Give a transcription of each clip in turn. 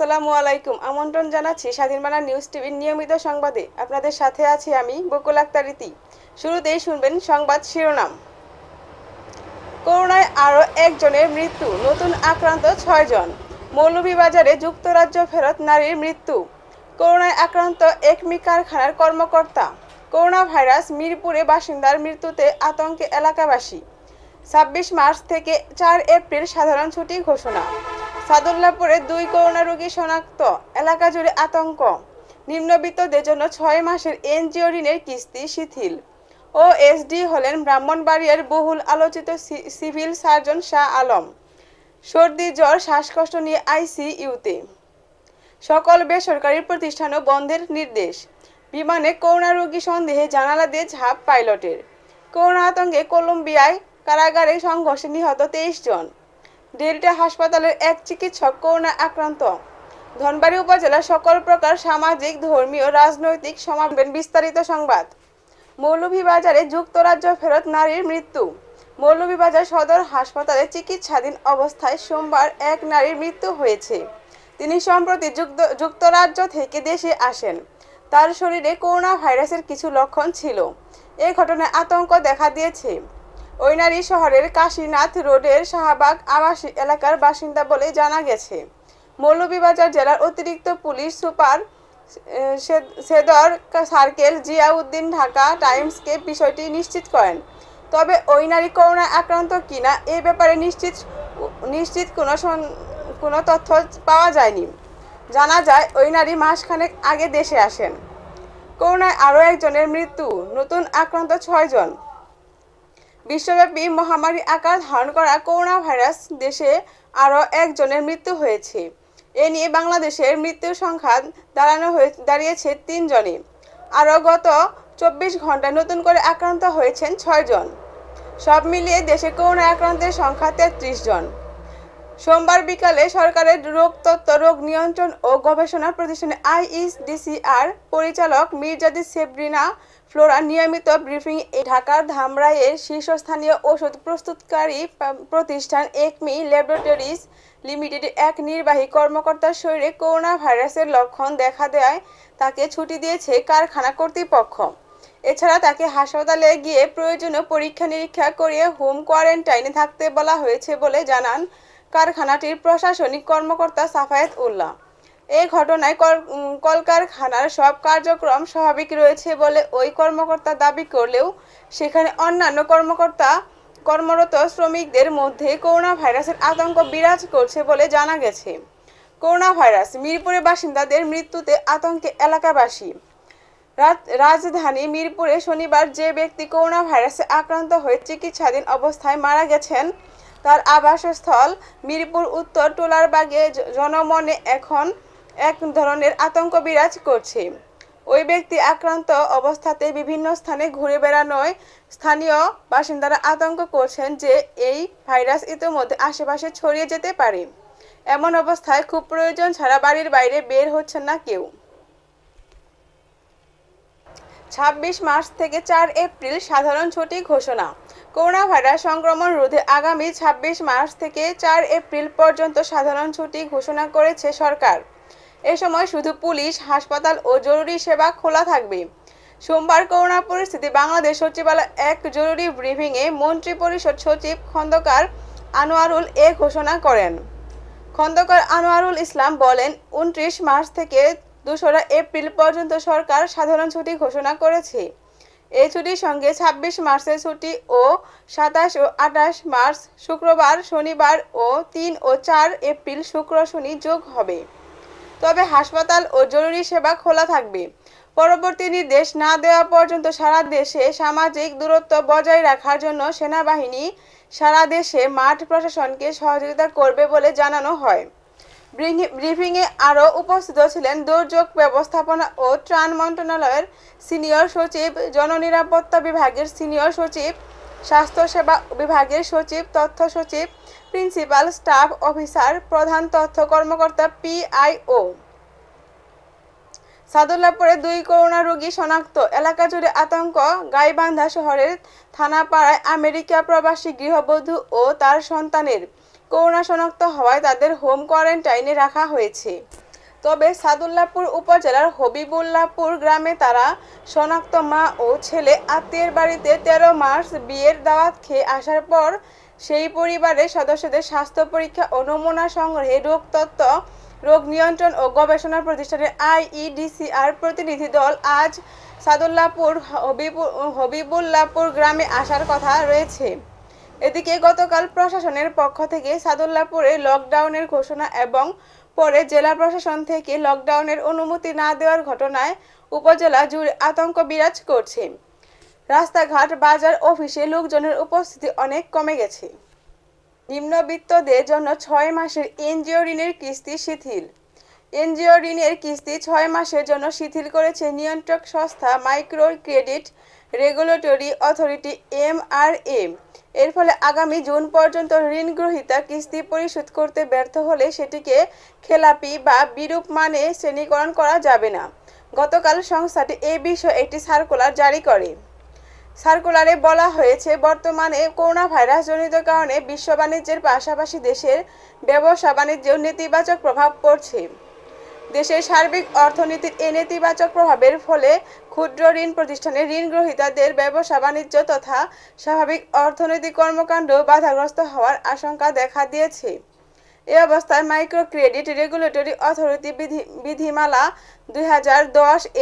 আসসালামু আলাইকুম আমন্ত্রণ জানাচ্ছি স্বাধীন বাংলা নিউজ টিভির নিয়মিত সংবাদে আপনাদের সাথে আছি আমি বকুল আক্তার রীতি শুরুতেই শুনবেন সংবাদ শিরোনাম করোনায় আরও একজনের মৃত্যু নতুন আক্রান্ত ছয়জন মৌলভীবাজারে যুক্তরাজ্য ফেরত নারীর মৃত্যু করোনায় আক্রান্ত একমি কারখানার কর্মকর্তা করোনা ভাইরাস মিরপুরে বাসিন্দার মৃত্যুতে আতঙ্কে এলাকাবাসী ছাব্বিশ মার্চ থেকে চার এপ্রিল সাধারণ ছুটি ঘোষণা সাদুল্লাপুরে দুই করোনা রোগী শনাক্ত এলাকা জুড়ে আতঙ্ক নিম্নবিত্তদের জন্য ছয় মাসের এনজিও ঋণের কিস্তি শিথিল ও এসডি হলেন ব্রাহ্মণবাড়িয়ার বহুল আলোচিত সিভিল সার্জন শাহ আলম সর্দি জ্বর শ্বাসকষ্ট নিয়ে আইসিইউতে সকল বেসরকারি প্রতিষ্ঠানও বন্ধের নির্দেশ বিমানে করোনা রোগী সন্দেহে জানালা দিয়ে ঝাঁপ পাইলটের করোনা আতঙ্কে কলম্বিয়ায় কারাগারে সংঘর্ষে নিহত তেইশ জন ডেল্টা হাসপাতালের এক চিকিৎসক করোনা আক্রান্ত ধনবাড়ি উপজেলার সকল প্রকার সামাজিক ধর্মীয় রাজনৈতিক সমাবেন বিস্তারিত সংবাদ মৌলভীবাজারে যুক্তরাজ্য ফেরত নারীর মৃত্যু মৌলভীবাজার সদর হাসপাতালে চিকিৎসাধীন অবস্থায় সোমবার এক নারীর মৃত্যু হয়েছে তিনি সম্প্রতি যুক্তরাজ্য থেকে দেশে আসেন তার শরীরে করোনা ভাইরাসের কিছু লক্ষণ ছিল এ ঘটনায় আতঙ্ক দেখা দিয়েছে ঐনারী শহরের কাশীনাথ রোডের শাহবাগ আবাসিক এলাকার বাসিন্দা বলে জানা গেছে মৌলভীবাজার জেলার অতিরিক্ত পুলিশ সুপার সেদর সার্কেল জিয়াউদ্দিন ঢাকা টাইমসকে বিষয়টি নিশ্চিত করেন তবে ওই নারী করোনা আক্রান্ত কিনা এ ব্যাপারে নিশ্চিত নিশ্চিত কোনো কোনো তথ্য পাওয়া যায়নি জানা যায় ওই নারী মাসখানেক আগে দেশে আসেন করোনায় আরও একজনের মৃত্যু নতুন আক্রান্ত ছয়জন বিশ্বব্যাপী মহামারী আকার ধারণ করা করোনা ভাইরাস দেশে আরও একজনের মৃত্যু হয়েছে এ নিয়ে বাংলাদেশের মৃত্যুর সংখ্যা দাঁড়ানো হয়ে দাঁড়িয়েছে তিনজনে আরও গত চব্বিশ ঘন্টায় নতুন করে আক্রান্ত হয়েছেন ছয়জন সব মিলিয়ে দেশে করোনা আক্রান্তের সংখ্যা তেত্রিশ জন সোমবার বিকালে সরকারের রোগ তত্ত্ব রোগ নিয়ন্ত্রণ ও গবেষণা প্রতিষ্ঠানে আইইসডিসিআর পরিচালক মির্জাদি সেবরিনা ফ্লোরা নিয়মিত ব্রিফিং ঢাকার ধামরাইয়ের শীর্ষস্থানীয় ওষুধ প্রস্তুতকারী প্রতিষ্ঠান একমি ল্যাবরেটরিজ লিমিটেড এক নির্বাহী কর্মকর্তার শরীরে করোনা ভাইরাসের লক্ষণ দেখা দেয় তাকে ছুটি দিয়েছে কারখানা কর্তৃপক্ষ এছাড়া তাকে হাসপাতালে গিয়ে প্রয়োজনীয় পরীক্ষা নিরীক্ষা করিয়ে হোম কোয়ারেন্টাইনে থাকতে বলা হয়েছে বলে জানান কারখানাটির প্রশাসনিক কর্মকর্তা সাফায়েত উল্লাহ এ ঘটনায় কলকারখানার সব কার্যক্রম স্বাভাবিক রয়েছে বলে ওই কর্মকর্তা দাবি করলেও সেখানে অন্যান্য কর্মকর্তা কর্মরত শ্রমিকদের মধ্যে করোনা ভাইরাসের আতঙ্ক বিরাজ করছে বলে জানা গেছে করোনা ভাইরাস মিরপুরের বাসিন্দাদের মৃত্যুতে আতঙ্কে এলাকাবাসী রাজধানী মিরপুরে শনিবার যে ব্যক্তি করোনা ভাইরাসে আক্রান্ত হয়ে চিকিৎসাধীন অবস্থায় মারা গেছেন তার আবাসস্থল মিরপুর উত্তর টোলারবাগে জনমনে এখন এক ধরনের আতঙ্ক বিরাজ করছে ওই ব্যক্তি আক্রান্ত অবস্থাতে বিভিন্ন স্থানে ঘুরে বেড়ানোয় স্থানীয় বাসিন্দারা আতঙ্ক করছেন যে এই ভাইরাস ইতোমধ্যে আশেপাশে ছড়িয়ে যেতে পারে এমন অবস্থায় খুব প্রয়োজন ছাড়া বাড়ির বাইরে বের হচ্ছেন না কেউ ছাব্বিশ মার্চ থেকে চার এপ্রিল সাধারণ ছুটি ঘোষণা করোনা ভাইরাস সংক্রমণ রোধে আগামী ছাব্বিশ মার্চ থেকে চার এপ্রিল পর্যন্ত সাধারণ ছুটি ঘোষণা করেছে সরকার এ সময় শুধু পুলিশ হাসপাতাল ও জরুরি সেবা খোলা থাকবে সোমবার করোনা পরিস্থিতি বাংলাদেশ সচিবালয় এক জরুরি ব্রিফিংয়ে মন্ত্রী পরিষদ সচিব খন্দকার আনোয়ারুল এ ঘোষণা করেন খন্দকার আনোয়ারুল ইসলাম বলেন উনত্রিশ মার্চ থেকে দুশোরা এপ্রিল পর্যন্ত সরকার সাধারণ ছুটি ঘোষণা করেছে এই ছুটির সঙ্গে ছাব্বিশ মার্চের ছুটি ও সাতাশ ও আঠাশ মার্চ শুক্রবার শনিবার ও তিন ও চার এপ্রিল শুক্র শনি যোগ হবে তবে হাসপাতাল ও জরুরি সেবা খোলা থাকবে পরবর্তী নির্দেশ না দেওয়া পর্যন্ত সারা দেশে সামাজিক দূরত্ব বজায় রাখার জন্য সেনাবাহিনী সারা দেশে মাঠ প্রশাসনকে সহযোগিতা করবে বলে জানানো হয় ব্রিফিংয়ে আরও উপস্থিত ছিলেন দুর্যোগ ব্যবস্থাপনা ও ত্রাণ মন্ত্রণালয়ের সিনিয়র সচিব জননিরাপত্তা বিভাগের সিনিয়র সচিব স্বাস্থ্যসেবা বিভাগের সচিব তথ্য সচিব প্রিন্সিপাল স্টাফ অফিসার প্রধান তথ্য কর্মকর্তা পিআইও সাদুল্লাপুরে দুই করোনা রোগী শনাক্ত এলাকা জুড়ে আতঙ্ক গাইবান্ধা শহরের থানাপাড়ায় আমেরিকা প্রবাসী গৃহবধূ ও তার সন্তানের করোনা শনাক্ত হওয়ায় তাদের হোম কোয়ারেন্টাইনে রাখা হয়েছে তবে সাদুল্লাপুর উপজেলার হবিবুল্লাপুর গ্রামে তারা শনাক্ত মা ও ছেলে আত্মীয়ের বাড়িতে তেরো মার্চ বিয়ের দাওয়াত খেয়ে আসার পর সেই পরিবারের সদস্যদের স্বাস্থ্য পরীক্ষা ও নমুনা সংগ্রহে রোগতত্ত্ব রোগ নিয়ন্ত্রণ ও গবেষণা প্রতিষ্ঠানের আইইডিসিআর প্রতিনিধি দল আজ সাদুল্লাপুর হবিবুল্লাপুর গ্রামে আসার কথা রয়েছে এদিকে গতকাল প্রশাসনের পক্ষ থেকে সাদুল্লাপুরে লকডাউনের ঘোষণা এবং পরে জেলা প্রশাসন থেকে লকডাউনের অনুমতি না দেওয়ার ঘটনায় উপজেলা জুড়ে আতঙ্ক বিরাজ করছে রাস্তাঘাট বাজার অফিসে লোকজনের উপস্থিতি অনেক কমে গেছে নিম্নবিত্তদের জন্য ছয় মাসের এনজিও ঋণের কিস্তি শিথিল এনজিও ঋণের কিস্তি ছয় মাসের জন্য শিথিল করেছে নিয়ন্ত্রক সংস্থা micro credit regulatory authority M এর ফলে আগামী জুন পর্যন্ত ঋণ গ্রহিতা কিস্তি পরিশোধ করতে ব্যর্থ হলে সেটিকে খেলাপি বা বিরূপ মানে শ্রেণীকরণ করা যাবে না গতকাল সংস্থাটি এ বিষয়ে একটি সার্কুলার জারি করে সার্কুলারে বলা হয়েছে বর্তমানে করোনা ভাইরাস জনিত কারণে বিশ্ব বাণিজ্যের পাশাপাশি দেশের ব্যবসা বাণিজ্যেও নেতিবাচক প্রভাব পড়ছে দেশের সার্বিক অর্থনীতির এ নেতিবাচক প্রভাবের ফলে ক্ষুদ্র ঋণ প্রতিষ্ঠানে ঋণ গ্রহীতাদের ব্যবসা বাণিজ্য তথা স্বাভাবিক অর্থনৈতিক কর্মকাণ্ড বাধাগ্রস্ত হওয়ার আশঙ্কা দেখা দিয়েছে এ অবস্থায় মাইক্রো ক্রেডিট রেগুলেটরি অথরিটি বিধিমালা দুই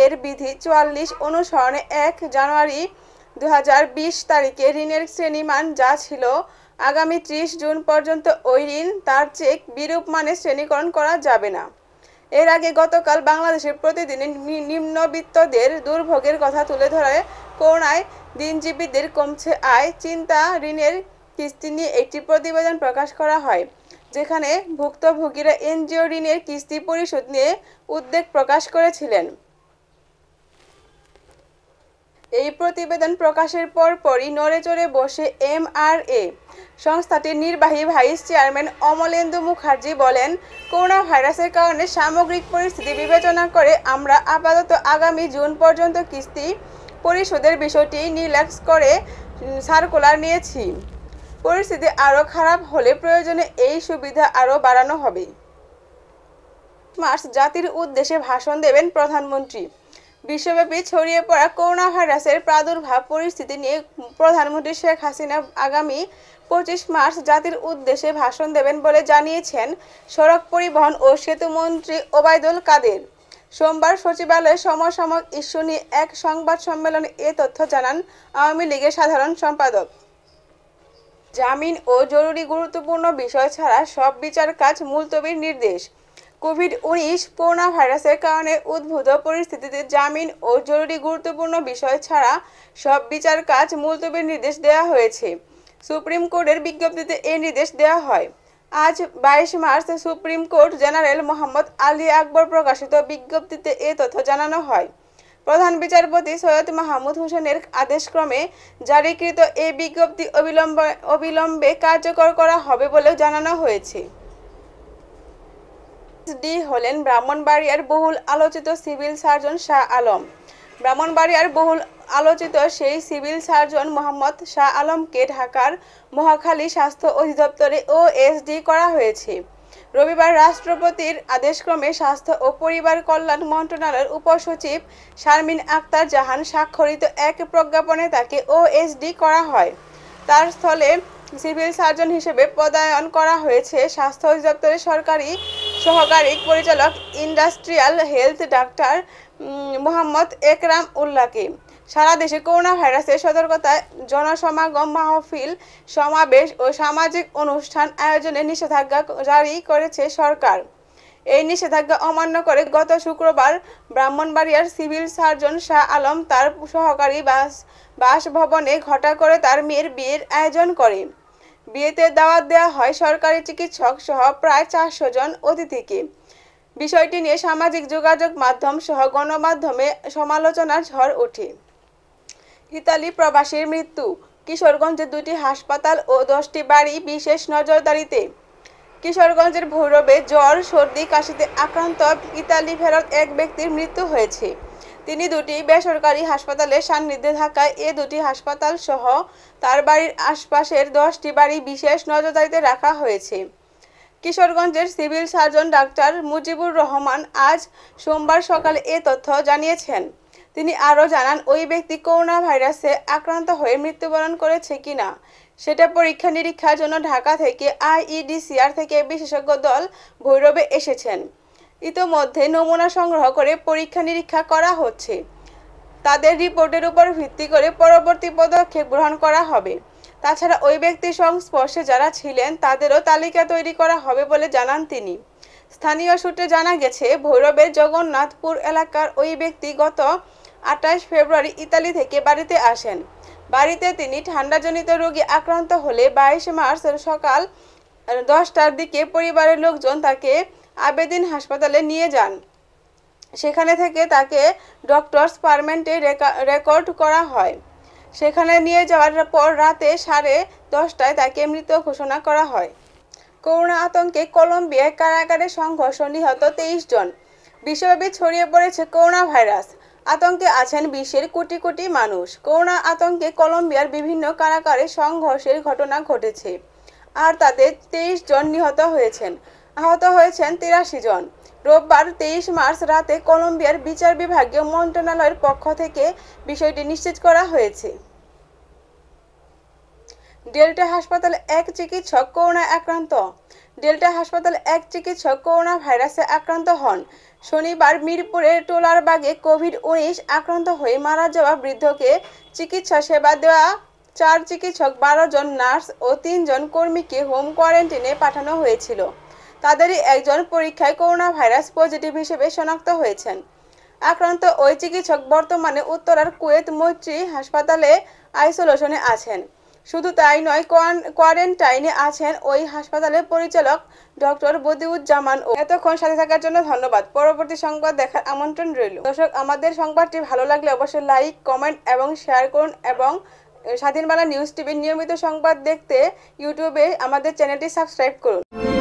এর বিধি চুয়াল্লিশ অনুসরণে এক জানুয়ারি দু তারিখে ঋণের শ্রেণীমান যা ছিল আগামী ত্রিশ জুন পর্যন্ত ওই ঋণ তার চেক বিরূপ মানে শ্রেণীকরণ করা যাবে না এর আগে গতকাল বাংলাদেশের প্রতিদিন নিম্নবিত্তদের দুর্ভোগের কথা তুলে ধরে করোনায় দিনজীবীদের কমছে আয় চিন্তা ঋণের কিস্তি নিয়ে একটি প্রতিবেদন প্রকাশ করা হয় যেখানে ভুক্তভোগীরা এনজিও ঋণের কিস্তি পরিশোধ নিয়ে উদ্বেগ প্রকাশ করেছিলেন এই প্রতিবেদন প্রকাশের পর নড়ে নড়েচড়ে বসে এমআরএ সংস্থাটির নির্বাহী ভাইস চেয়ারম্যান অমলেন্দু মুখার্জি বলেন করোনা ভাইরাসের কারণে সামগ্রিক পরিস্থিতি বিবেচনা করে আমরা আপাতত আগামী জুন পর্যন্ত কিস্তি পরিশোধের বিষয়টি নির্লাক্স করে সার্কুলার নিয়েছি পরিস্থিতি আরও খারাপ হলে প্রয়োজনে এই সুবিধা আরও বাড়ানো হবে মার্চ জাতির উদ্দেশ্যে ভাষণ দেবেন প্রধানমন্ত্রী বিশ্বব্যাপী ছড়িয়ে পড়া করোনা ভাইরাসের প্রাদুর্ভাব পরিস্থিতি নিয়ে প্রধানমন্ত্রী শেখ হাসিনা আগামী পঁচিশ মার্চ জাতির উদ্দেশ্যে ভাষণ দেবেন বলে জানিয়েছেন সড়ক পরিবহন ও সেতু মন্ত্রী ওবায়দুল কাদের সোমবার সচিবালয়ে সমসাময়িক ইস্যু নিয়ে এক সংবাদ সম্মেলনে এ তথ্য জানান আওয়ামী লীগের সাধারণ সম্পাদক জামিন ও জরুরি গুরুত্বপূর্ণ বিষয় ছাড়া সব বিচার কাজ মুলতবির নির্দেশ কোভিড উনিশ করোনা ভাইরাসের কারণে উদ্ভূত পরিস্থিতিতে জামিন ও জরুরি গুরুত্বপূর্ণ বিষয় ছাড়া সব বিচার কাজ মুলতবির নির্দেশ দেওয়া হয়েছে সুপ্রিম কোর্টের বিজ্ঞপ্তিতে এই নির্দেশ দেওয়া হয় আজ বাইশ March supreme court general Mohammad Ali Akbar প্রকাশিত বিজ্ঞপ্তিতে এ তথ্য জানানো হয় প্রধান বিচারপতি সৈয়দ মাহমুদ হোসেনের আদেশক্রমে জারিকৃত এ বিজ্ঞপ্তি অবিলম্বে অবিলম্বে কার্যকর করা হবে বলেও জানানো হয়েছে ডি হলেন ব্রাহ্মণবাড়িয়ার বহুল আলোচিত সিভিল সার্জন শাহ আলম ব্রাহ্মণবাড়িয়ার বহুল আলোচিত সেই সিভিল সার্জন মোহাম্মদ শাহ আলমকে ঢাকার মহাখালী স্বাস্থ্য অধিদপ্তরে ও এসডি করা হয়েছে রবিবার রাষ্ট্রপতির আদেশক্রমে স্বাস্থ্য ও পরিবার কল্যাণ মন্ত্রণালয়ের উপসচিব শারমিন আক্তার জাহান স্বাক্ষরিত এক প্রজ্ঞাপনে তাকে ও এসডি করা হয় তার স্থলে সিভিল সার্জন হিসেবে পদায়ন করা হয়েছে স্বাস্থ্য অধিদপ্তরের সরকারি সহকারী পরিচালক ইন্ডাস্ট্রিয়াল হেলথ ডাক্তার মোহাম্মদ একরাম উল্লাকে সারা দেশে করোনা ভাইরাসের সতর্কতায় জনসমাগম মাহফিল সমাবেশ ও সামাজিক অনুষ্ঠান আয়োজনে নিষেধাজ্ঞা জারি করেছে সরকার এই নিষেধাজ্ঞা অমান্য করে গত শুক্রবার ব্রাহ্মণবাড়িয়ার সিভিল সার্জন শাহ আলম তার সহকারী বাস বাসভবনে ঘটা করে তার মেয়ের বিয়ের আয়োজন করে বিয়েতে দাওয়াত দেওয়া হয় সরকারি চিকিৎসক সহ প্রায় চারশো জন অতিথিকে বিষয়টি নিয়ে সামাজিক যোগাযোগ মাধ্যম সহ গণমাধ্যমে সমালোচনার ঝড় ওঠে ইতালি প্রবাসীর মৃত্যু কিশোরগঞ্জে দুটি হাসপাতাল ও দশটি বাড়ি বিশেষ নজরদারিতে কিশোরগঞ্জের ভৈরবে জ্বর সর্দি কাশিতে আক্রান্ত ইতালি ফেরত এক ব্যক্তির মৃত্যু হয়েছে তিনি দুটি বেসরকারি হাসপাতালের সান্নিধ্যে থাকায় এ দুটি হাসপাতাল সহ তার বাড়ির আশপাশের দশটি বাড়ি বিশেষ নজরদারিতে রাখা হয়েছে কিশোরগঞ্জের সিভিল সার্জন ডাক্তার মুজিবুর রহমান আজ সোমবার সকালে এ তথ্য জানিয়েছেন তিনি আরও জানান ওই ব্যক্তি করোনা ভাইরাসে আক্রান্ত হয়ে মৃত্যুবরণ করেছে কিনা সেটা পরীক্ষা নিরীক্ষার জন্য ঢাকা থেকে আইইডিসিআর থেকে বিশেষজ্ঞ দল ভৈরবে এসেছেন ইতোমধ্যে নমুনা সংগ্রহ করে পরীক্ষা নিরীক্ষা করা হচ্ছে তাদের রিপোর্টের উপর ভিত্তি করে পরবর্তী পদক্ষেপ গ্রহণ করা হবে তাছাড়া ওই ব্যক্তির সংস্পর্শে যারা ছিলেন তাদেরও তালিকা তৈরি করা হবে বলে জানান তিনি স্থানীয় সূত্রে জানা গেছে ভৈরবের জগন্নাথপুর এলাকার ওই ব্যক্তি গত আঠাশ ফেব্রুয়ারি ইতালি থেকে বাড়িতে আসেন বাড়িতে তিনি ঠান্ডাজনিত রোগে আক্রান্ত হলে বাইশে মার্চ সকাল দশটার দিকে পরিবারের লোকজন তাকে আবেদিন হাসপাতালে নিয়ে যান সেখানে থেকে তাকে ডক্টরস পারমেন্টে রেকর্ড করা হয় সেখানে নিয়ে যাওয়ার পর রাতে সাড়ে দশটায় তাকে মৃত ঘোষণা করা হয় করোনা আতঙ্কে কলম্বিয়ায় কারাগারে সংঘর্ষ নিহত তেইশ জন বিশ্বব্যাপী ছড়িয়ে পড়েছে করোনা ভাইরাস আতঙ্কে আছেন বিশ্বের কোটি কোটি মানুষ করোনা আতঙ্কে কলম্বিয়ার বিভিন্ন কারাগারে সংঘর্ষের ঘটনা ঘটেছে আর তাতে তেইশ জন নিহত হয়েছেন আহত হয়েছেন তিরাশি জন রোববার তেইশ মার্চ রাতে কলম্বিয়ার বিচার বিভাগীয় মন্ত্রণালয়ের পক্ষ থেকে বিষয়টি নিশ্চিত করা হয়েছে ডেল্টা হাসপাতাল এক চিকিৎসক করোনা আক্রান্ত ডেল্টা হাসপাতাল এক চিকিৎসক করোনা ভাইরাসে আক্রান্ত হন শনিবার মিরপুরের টোলারবাগে কোভিড উনিশ আক্রান্ত হয়ে মারা যাওয়া বৃদ্ধকে চিকিৎসা সেবা দেওয়া চার চিকিৎসক বারো জন নার্স ও তিনজন কর্মীকে হোম কোয়ারেন্টিনে পাঠানো হয়েছিল তাদেরই একজন পরীক্ষায় করোনা ভাইরাস পজিটিভ হিসেবে শনাক্ত হয়েছেন আক্রান্ত ওই চিকিৎসক বর্তমানে উত্তরার কুয়েত মৈত্রী হাসপাতালে আইসোলেশনে আছেন শুধু তাই নয় কোয়ারেন্টাইনে আছেন ওই হাসপাতালের পরিচালক ডক্টর বদিউজ্জামান ও এতক্ষণ সাথে থাকার জন্য ধন্যবাদ পরবর্তী সংবাদ দেখার আমন্ত্রণ রইল দর্শক আমাদের সংবাদটি ভালো লাগলে অবশ্যই লাইক কমেন্ট এবং শেয়ার করুন এবং স্বাধীনবালা নিউজ টিভির নিয়মিত সংবাদ দেখতে ইউটিউবে আমাদের চ্যানেলটি সাবস্ক্রাইব করুন